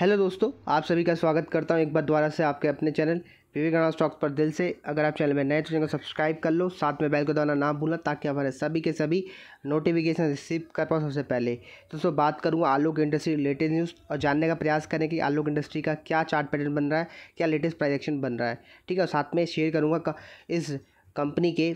hello दोस्तों आप सभी का स्वागत करता हूं एक बार दोबारा से आपके अपने चैनल विवेकानंद स्टॉक्स पर दिल से अगर आप चैनल में नए तो चैनल को सब्सक्राइब कर लो साथ में बेल को दबाना ना भूलना ताकि हमारे सभी के सभी नोटिफिकेशन रिसीव कर पाओ सबसे पहले तो दोस्तों बात करूँगा आलोक इंडस्ट्री लेटेस्ट न्यूज़ और जानने का प्रयास करें कि आलोक इंडस्ट्री का क्या चार्ट पैटर्न बन रहा है क्या लेटेस्ट प्राइजेक्शन बन रहा है ठीक है और साथ में शेयर करूँगा इस कंपनी के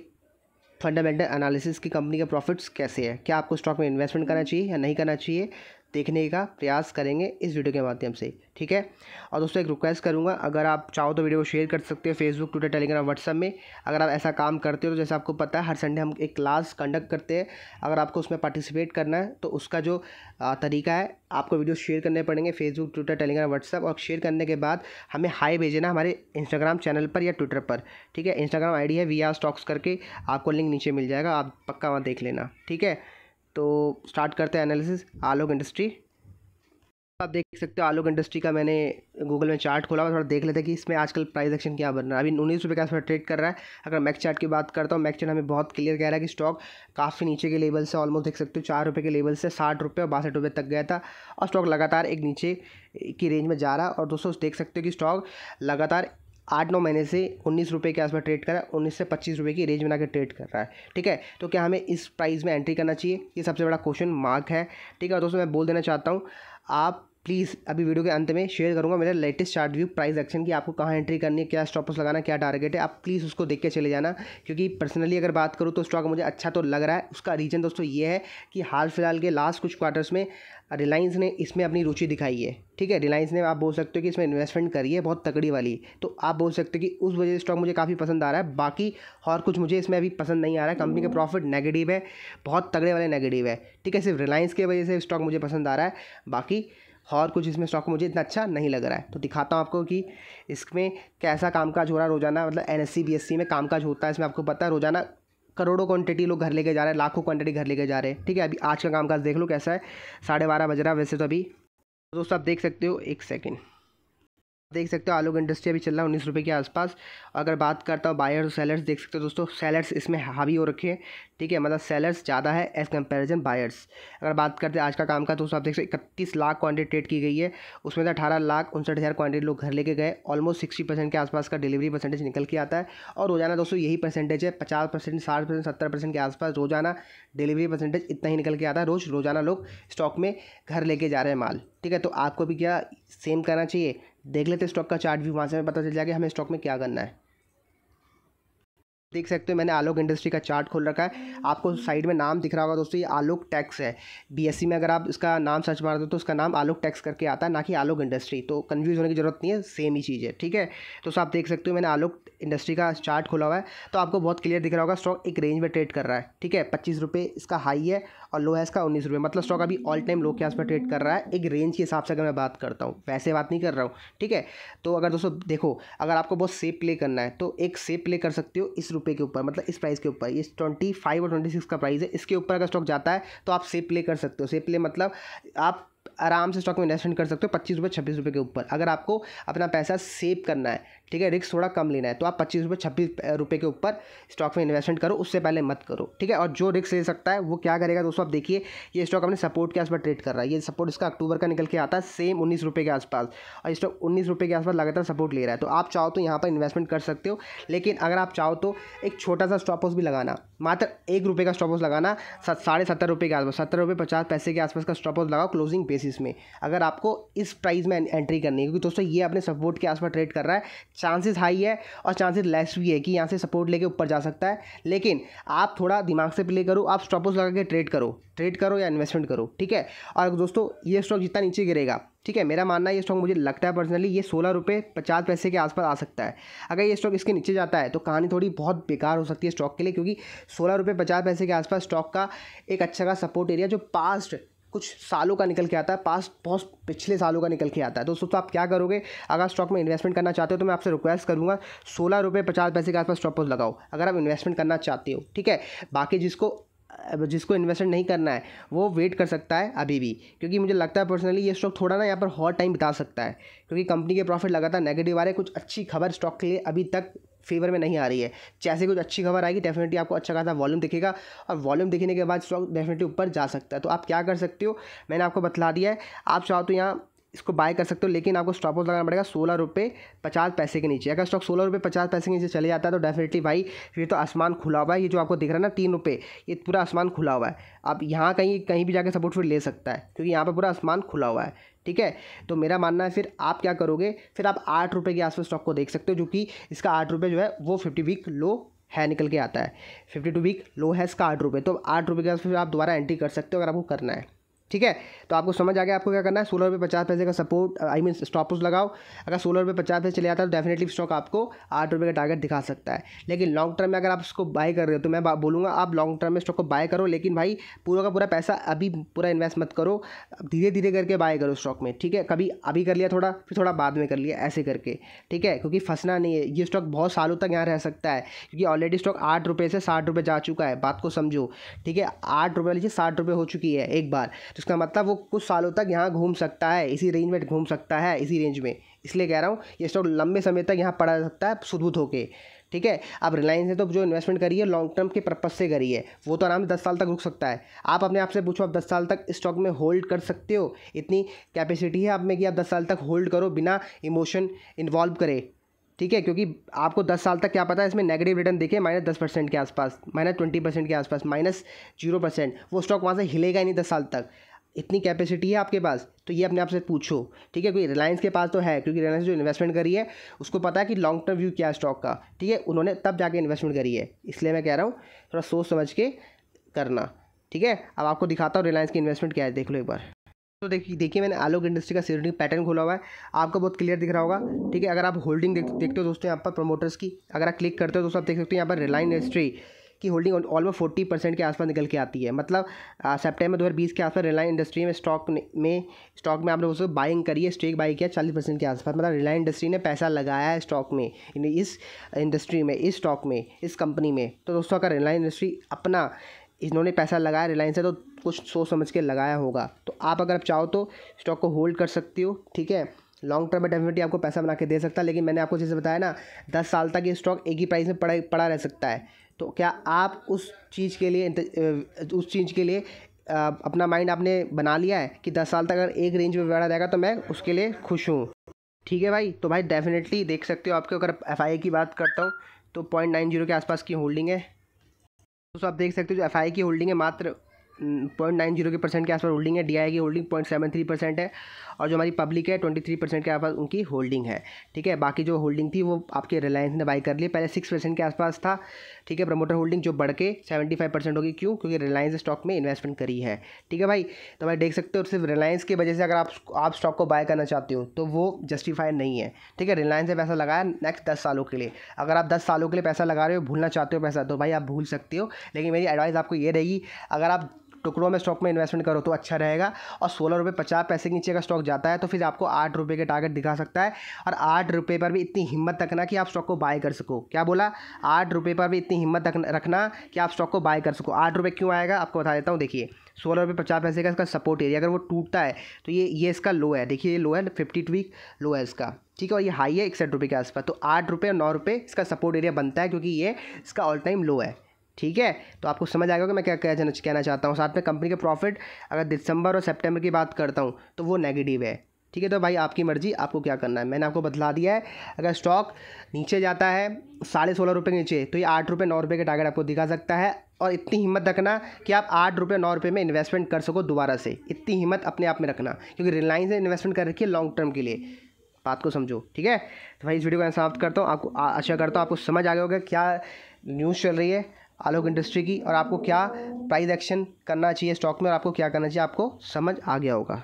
फंडामेंटल एनालिसिस की कंपनी का प्रॉफिट्स कैसे है क्या आपको स्टॉक में इन्वेस्टमेंट करना चाहिए या नहीं करना चाहिए देखने का प्रयास करेंगे इस वीडियो के माध्यम से ठीक है और दोस्तों एक रिक्वेस्ट करूँगा अगर आप चाहो तो वीडियो को शेयर कर सकते हो फेसबुक ट्विटर टेलीग्राम व्हाट्सअप में अगर आप ऐसा काम करते हो तो जैसे आपको पता है हर संडे हम एक क्लास कंडक्ट करते हैं अगर आपको उसमें पार्टिसिपेट करना है तो उसका जो तरीका है आपको वीडियो शेयर करने पड़ेंगे फेसबुक ट्विटर टेलीग्राम व्हाट्सअप और शेयर करने के बाद हमें हाई भेजना हमारे इंस्टाग्राम चैनल पर या ट्विटर पर ठीक है इंस्टाग्राम आईडी है वी आर स्टॉक्स करके आपको लिंक नीचे मिल जाएगा आप पक्का वहाँ देख लेना ठीक है तो स्टार्ट करते हैं एनालिसिस आलोक इंडस्ट्री आप देख सकते हो आलोक इंडस्ट्री का मैंने गूगल में चार्ट खोला हुआ थोड़ा देख लेते हैं कि इसमें आजकल प्राइस एक्शन क्या बन रहा है अभी उन्नीस रुपये का थोड़ा ट्रेड कर रहा है अगर मैक चार्ट की बात करता हूँ मैक चार्ट हमें बहुत क्लियर कह रहा है कि स्टॉक काफ़ी नीचे के लेवल से ऑलमोस्ट देख सकते हो चार रुपये के लेवल से साठ रुपये और बासठ रुपये तक गया था और स्टॉक लगातार एक नीचे की रेंज में जा रहा है और दोस्तों देख सकते हो कि स्टॉक लगातार आठ नौ महीने से उन्नीस रुपये के आसपास ट्रेड कर रहा है उन्नीस से पच्चीस रुपये की रेंज बना के ट्रेड कर रहा है ठीक है तो क्या हमें इस प्राइस में एंट्री करना चाहिए ये सबसे बड़ा क्वेश्चन मार्क है ठीक है दोस्तों मैं बोल देना चाहता हूँ आप प्लीज़ अभी वीडियो के अंत में शेयर करूँगा मेरा latest chart view price action की आपको कहाँ एंट्री करनी है क्या स्टॉपस लगाना क्या टारगेट है आप प्लीज़ उसको देख के चले जाना क्योंकि पर्सनली अगर बात करूँ तो स्टॉक मुझे अच्छा तो लग रहा है उसका रीज़न दोस्तों ये है कि हाल फिलहाल के लास्ट कुछ क्वार्टर्स में रिलायंस ने इसमें अपनी रुचि दिखाई है ठीक है रिलायंस ने आप बोल सकते हो कि इसमें इन्वेस्टमेंट करी है बहुत तगड़ी वाली तो आप बोल सकते हो कि उस वजह से स्टॉक मुझे काफ़ी पसंद आ रहा है बाकी और कुछ मुझे इसमें अभी पसंद नहीं आ रहा है कंपनी का प्रॉफिट नेगेटिव है बहुत तगड़े वाले नेगेटिव है ठीक है सिर्फ रिलायंस की वजह से स्टॉक मुझे पसंद आ रहा है बाकी और कुछ इसमें स्टॉक मुझे इतना अच्छा नहीं लग रहा है तो दिखाता हूँ आपको कि इसमें कैसा कामकाज हो रहा है रोज़ाना मतलब एन एस में कामकाज होता है इसमें आपको पता है रोज़ाना करोड़ों क्वांटिटी लोग घर लेके जा रहे हैं लाखों क्वांटिटी घर लेके जा रहे हैं ठीक है अभी आज का कामकाज देख लो कैसा है साढ़े बारह बज रहा है वैसे तो अभी दोस्तों आप देख सकते हो एक सेकेंड देख सकते हो आलोक इंडस्ट्री अभी चल रहा है उन्नीस रुपये के आसपास अगर बात करता हूँ बायर और सेलर्स देख सकते हो दोस्तों सेलर्स इसमें हावी हो रखे हैं ठीक है मतलब सेलर्स ज़्यादा है एज़ कंपेरिजन बायर्स अगर बात करते हैं आज का काम का दोस्तों आप देख सकते इकतीस लाख क्वान्टिटी ट्रेड की गई है उसमें से अठारह लाख उनसठ हज़ार क्वान्टिटी लोग घर लेके गए ऑलमोस्ट सिक्सटी परसेंट के आसपास का डिलीवरी परसेंटेज निकल के आता है और रोजाना दोस्तों यही परसेंटेज है पचास परसेंट साठ परसेंट सत्तर परसेंट के आसपास रोजाना डिलीवरी परसेंटेज इतना ही निकल के आता है रोज़ रोजाना लोग स्टॉक में घर लेके जा रहे हैं माल ठीक है तो आपको भी क्या सेम करना चाहिए देख लेते स्टॉक का चार्ट भी वहाँ से पता चल जाएगा हमें स्टॉक में क्या करना है देख सकते हो मैंने आलोक इंडस्ट्री का चार्ट खोल रखा है आपको साइड में नाम दिख रहा होगा दोस्तों ये आलोक टैक्स है बीएससी में अगर आप इसका नाम सर्च मार दो तो उसका नाम आलोक टैक्स करके आता है ना कि आलोक इंडस्ट्री तो कन्फ्यूज़ होने की जरूरत नहीं है सेम ही चीज़ है ठीक है तो आप देख सकते हो मैंने आलोक इंडस्ट्री का चार्ट खोला हुआ है तो आपको बहुत क्लियर दिख रहा होगा स्टॉक एक रेंज में ट्रेड कर रहा है ठीक है पच्चीस इसका हाई है और है का उन्नीस रुपये मतलब स्टॉक अभी ऑल टाइम लो के आसपास ट्रेड कर रहा है एक रेंज के हिसाब से अगर मैं बात करता हूँ वैसे बात नहीं कर रहा हूँ ठीक है तो अगर दोस्तों देखो अगर आपको बहुत सेफ प्ले करना है तो एक सेफ प्ले कर सकते हो इस रुपये के ऊपर मतलब इस प्राइस के ऊपर इस ट्वेंटी फाइव और ट्वेंटी सिक्स का प्राइस है इसके ऊपर अगर स्टॉक जाता है तो आप सेफ प्ले कर सकते हो सेफ प्ले मतलब आप आराम से स्टॉक में इन्वेस्टमेंट कर सकते हो पच्चीस रुपये छब्बीस रुपये के ऊपर अगर आपको अपना पैसा सेव करना है ठीक है रिस्क थोड़ा कम लेना है तो आप पच्चीस रुपये छब्बीस रुपये के ऊपर स्टॉक में इन्वेस्टमेंट करो उससे पहले मत करो ठीक है और जो रिस्क ले सकता है वो क्या करेगा दोस्तों आप देखिए ये स्टॉक अपने सपोर्ट के आसपास ट्रेड कर रहा है ये सपोर्ट इसका अक्टूबर का निकल के आता है सेम उन्नीस रुपये के आसपास और स्टॉक उन्नीस रुपये के आसपास लगातार सपोर्ट ले रहा है तो आप चाहो तो यहाँ पर इन्वेस्टमेंट कर सकते हो लेकिन अगर आप चाहो तो एक छोटा सा स्टॉप हाउस भी लगाना मात्र एक रुपये का स्टॉप लॉस लगाना साढ़े सत्तर रुपये के आसपास सत्तर रुपये पचास पैसे के आसपास का स्टॉप लॉस लगाओ क्लोजिंग बेसिस में अगर आपको इस प्राइस में एंट्री करनी है क्योंकि दोस्तों ये अपने सपोर्ट के आसपास ट्रेड कर रहा है चांसेस हाई है और चांसेस लेस भी है कि यहाँ से सपोर्ट लेके ऊपर जा सकता है लेकिन आप थोड़ा दिमाग से प्ले करो आप स्टॉप लॉस लगा के ट्रेड करो ट्रेड करो या इन्वेस्टमेंट करो ठीक है और दोस्तों ये स्टॉक जितना नीचे गिरेगा ठीक है मेरा मानना है ये स्टॉक मुझे लगता है पर्सनली ये सोलह रुपये पचास पैसे के आसपास आ सकता है अगर ये स्टॉक इसके नीचे जाता है तो कहानी थोड़ी बहुत बेकार हो सकती है स्टॉक के लिए क्योंकि सोलह रुपये पचास पैसे के आसपास स्टॉक का एक अच्छा का सपोर्ट एरिया जो पास्ट कुछ सालों का निकल के आता है पास बहुत पिछले सालों का निकल के आता है तो दोस्तों आप क्या करोगे अगर स्टॉक में इन्वेस्टमेंट करना चाहते हो तो मैं आपसे रिक्वेस्ट करूँगा सोलह रुपये पचास पैसे के आसपास स्टॉप लगाओ अगर आप इन्वेस्टमेंट करना चाहते हो ठीक है बाकी जिसको जिसको इन्वेस्टमेंट नहीं करना है वो वेट कर सकता है अभी भी क्योंकि मुझे लगता है पर्सनली ये स्टॉक थोड़ा ना यहाँ पर हॉट टाइम बिता सकता है क्योंकि कंपनी के प्रॉफिट लगातार नेगेटिव आ रहे हैं कुछ अच्छी खबर स्टॉक के लिए अभी तक फेवर में नहीं आ रही है जैसे कुछ अच्छी खबर आएगी डेफिनेटली आपको अच्छा खासा वॉल्यूम दिखेगा और वॉल्यूम दिखने के बाद स्टॉक डेफिनेटली ऊपर जा सकता है तो आप क्या कर सकते हो मैंने आपको बतला दिया है आप चाहो तो यहाँ इसको बाय कर सकते हो लेकिन आपको स्टॉप लॉस लगाना पड़ेगा सोलह रुपये पचास पैसे के नीचे अगर स्टॉक सोलह रुपये पचास पैसे के नीचे चले जाता है तो डेफिनेटली भाई फिर तो आसमान खुला हुआ है ये जो आपको दिख रहा है ना तीन रुपये ये पूरा आसमान खुला हुआ है आप यहाँ कहीं कहीं भी जाकर सपोर्ट फिर ले सकता है क्योंकि यहाँ पर पूरा आसमान खुला हुआ है ठीक है तो मेरा मानना है फिर आप क्या करोगे फिर आप आठ रुपये के आसपास स्टॉक को देख सकते हो जो कि इसका आठ रुपये जो है वो फिफ्टी वीक लो है निकल के आता है फिफ्टी टू वीक लो है इसका आठ रुपये तो आठ रुपये के आसपास आप दोबारा एंट्री कर सकते हो अगर आपको करना है ठीक है तो आपको समझ आ गया आपको क्या करना है सोलह रुपये पचास पैसे का सपोर्ट आई मीन स्टॉप लगाओ अगर सोलह रुपये पचास पैसे चले जाता है तो डेफिनेटली स्टॉक आपको आठ रुपये का टारगेट दिखा सकता है लेकिन लॉन्ग टर्म में अगर आप उसको बाय कर रहे हो तो मैं बोलूँगा आप लॉन्ग टर्म में स्टॉक को बाय करो लेकिन भाई पूरा का पूरा पैसा अभी पूरा इन्वेस्ट मत करो धीरे धीरे करके बाय करो स्टॉक में ठीक है कभी अभी कर लिया थोड़ा फिर थोड़ा बाद में कर लिया ऐसे करके ठीक है क्योंकि फंसना नहीं है ये स्टॉक बहुत सालों तक यहाँ रह सकता है क्योंकि ऑलरेडी स्टॉक आठ रुपये से साठ रुपये जा चुका है बात को समझो ठीक है आठ रुपये लीजिए साठ रुपये हो चुकी है एक बार तो इसका मतलब वो कुछ सालों तक यहाँ घूम सकता है इसी रेंज में घूम सकता है इसी रेंज में इसलिए कह रहा हूँ ये स्टॉक लंबे समय तक यहाँ पड़ा सकता है सुधूत होके ठीक है अब रिलायंस ने तो जो इन्वेस्टमेंट करी है लॉन्ग टर्म के पर्पज़ से करी है वो तो आराम से दस साल तक रुक सकता है आप अपने आप से पूछो आप दस साल तक स्टॉक में होल्ड कर सकते हो इतनी कैपेसिटी है आप में कि आप दस साल तक होल्ड करो बिना इमोशन इन्वॉल्व करे ठीक है क्योंकि आपको दस साल तक क्या पता है इसमें नेगेटिव रिटर्न देखे माइनस दस परसेंट के आसपास माइनस ट्वेंटी परसेंट के आसपास माइनस जीरो परसेंट वो स्टॉक वहाँ से हिलेगा ही नहीं दस साल तक इतनी कैपेसिटी है आपके पास तो ये अपने आप से पूछो ठीक है क्योंकि रिलायंस के पास तो है क्योंकि रिलायंस जो इन्वेस्टमेंट करी है उसको पता है कि लॉन्ग टर्म व्यू क्या है स्टॉक का ठीक है उन्होंने तब जाके इन्वेस्टमेंट करी है इसलिए मैं कह रहा हूँ थोड़ा सोच समझ के करना ठीक है अब आपको दिखाता हूँ रिलायंस की इन्वेस्टमेंट क्या है देख लो एक बार तो देखिए देखिए मैंने आलोक इंडस्ट्री का सीरिंग पैटर्न खोला हुआ है आपको बहुत क्लियर दिख रहा होगा ठीक है अगर आप होल्डिंग देख, देखते हो दोस्तों यहाँ पर प्रमोटर्स की अगर आप क्लिक करते हो दोस्तों आप देख सकते हो यहाँ पर रिलायंस इंडस्ट्री की होल्डिंग ऑलमोस्ट फोर्टी परसेंट के आसपास निकल के आती है मतलब सेप्टेम्बर दो हज़ार बीस के आसपास रिलायंस इंडस्ट्री में स्टॉक में स्टॉक में आप लोगों से बाइंग करी है स्टेक बाई किया चालीस परसेंट के आसपास मतलब रिलायंस इंडस्ट्री ने पैसा लगाया है स्टॉक में इस इंडस्ट्री में इस स्टॉक में इस कंपनी में तो दोस्तों अगर रिलायंस इंडस्ट्री अपना इन्होंने पैसा लगाया रिलायंस से तो कुछ सोच समझ के लगाया होगा तो आप अगर आप चाहो तो स्टॉक को होल्ड कर सकती हो ठीक है लॉन्ग टर्म में डेफिनेटली आपको पैसा बना के दे सकता है लेकिन मैंने आपको जैसे बताया ना दस साल तक ये स्टॉक एक ही प्राइस में पड़ा पड़ा रह सकता है तो क्या आप उस चीज़ के लिए उस चीज़ के लिए अपना माइंड आपने बना लिया है कि दस साल तक अगर एक रेंज में बैठा जाएगा तो मैं उसके लिए खुश हूँ ठीक है भाई तो भाई डेफिनेटली देख सकते हो आपके अगर एफ की बात करता हूँ तो पॉइंट नाइन जीरो के आसपास की होल्डिंग है तो आप देख सकते हो जो एफ की होल्डिंग है मात्र पॉइंट नाइन जीरो के परसेंट के आसपास होल्डिंग है डी की holding point seven three percent है और जो हमारी पब्लिक है ट्वेंटी थ्री परसेंट के आसपास उनकी होल्डिंग है ठीक है बाकी जो होल्डिंग थी वो आपके रिलायंस ने बाई कर लिए पहले सिक्स परसेंट के आसपास था ठीक है प्रमोटर होल्डिंग जो बढ़ के सेवेंटी फाइव परसेंट होगी क्यों क्योंकि रिलायंस स्टॉक में इन्वेस्टमेंट करी है ठीक है भाई तो भाई देख सकते हो सिर्फ रिलायंस की वजह से अगर आप आप स्टॉक को बाय करना चाहते हो तो वो जस्टिफाइड नहीं है ठीक है रिलायंस ने पैसा लगाया नेक्स्ट दस सालों के लिए अगर आप दस सालों के लिए पैसा लगा रहे हो भूलना चाहते हो पैसा तो भाई आप भूल सकते हो लेकिन मेरी एडवाइस आपको ये रहेगी अगर आप टुकड़ों में स्टॉक में इन्वेस्टमेंट करो तो अच्छा रहेगा और सोलह रुपये पचास पैसे के नीचे का स्टॉक जाता है तो फिर आपको आठ रुपये के टारगेट दिखा सकता है और आठ रुपये पर भी इतनी हिम्मत रखना कि आप स्टॉक को बाय कर सको क्या बोला आठ रुपये पर भी इतनी हिम्मत रखना कि आप स्टॉक को बाय कर सको आठ रुपये क्यों आएगा आपको बता देता हूँ देखिए सोलह रुपये पचास पैसे का इसका सपोर्ट एरिया अगर वो टूटता है तो ये ये इसका लो है देखिए ये लो है फिफ्टी टू वीक लो है इसका ठीक है और ये हाई है इकसठ रुपये के आसपास तो आठ रुपये और नौ रुपये इसका सपोर्ट एरिया बनता है क्योंकि ये इसका ऑल टाइम लो है ठीक है तो आपको समझ आएगा कि मैं क्या कहना कहना चाहता हूँ साथ में कंपनी के प्रॉफिट अगर दिसंबर और सेप्टेम्बर की बात करता हूँ तो वो नेगेटिव है ठीक है तो भाई आपकी मर्जी आपको क्या करना है मैंने आपको बतला दिया है अगर स्टॉक नीचे जाता है साढ़े सोलह रुपये के नीचे तो ये आठ रुपये नौ रुपये का टारगेट आपको दिखा सकता है और इतनी हिम्मत रखना कि आप आठ रुपये नौ रुपये में इन्वेस्टमेंट कर सको दोबारा से इतनी हिम्मत अपने आप में रखना क्योंकि रिलायंस ने इन्वेस्टमेंट कर रखी है लॉन्ग टर्म के लिए बात को समझो ठीक है तो भाई इस वीडियो को मैं समाप्त करता हूँ आपको आशा करता हूँ आपको समझ आ गया होगा क्या न्यूज़ चल रही है आलोक इंडस्ट्री की और आपको क्या प्राइस एक्शन करना चाहिए स्टॉक में और आपको क्या करना चाहिए आपको समझ आ गया होगा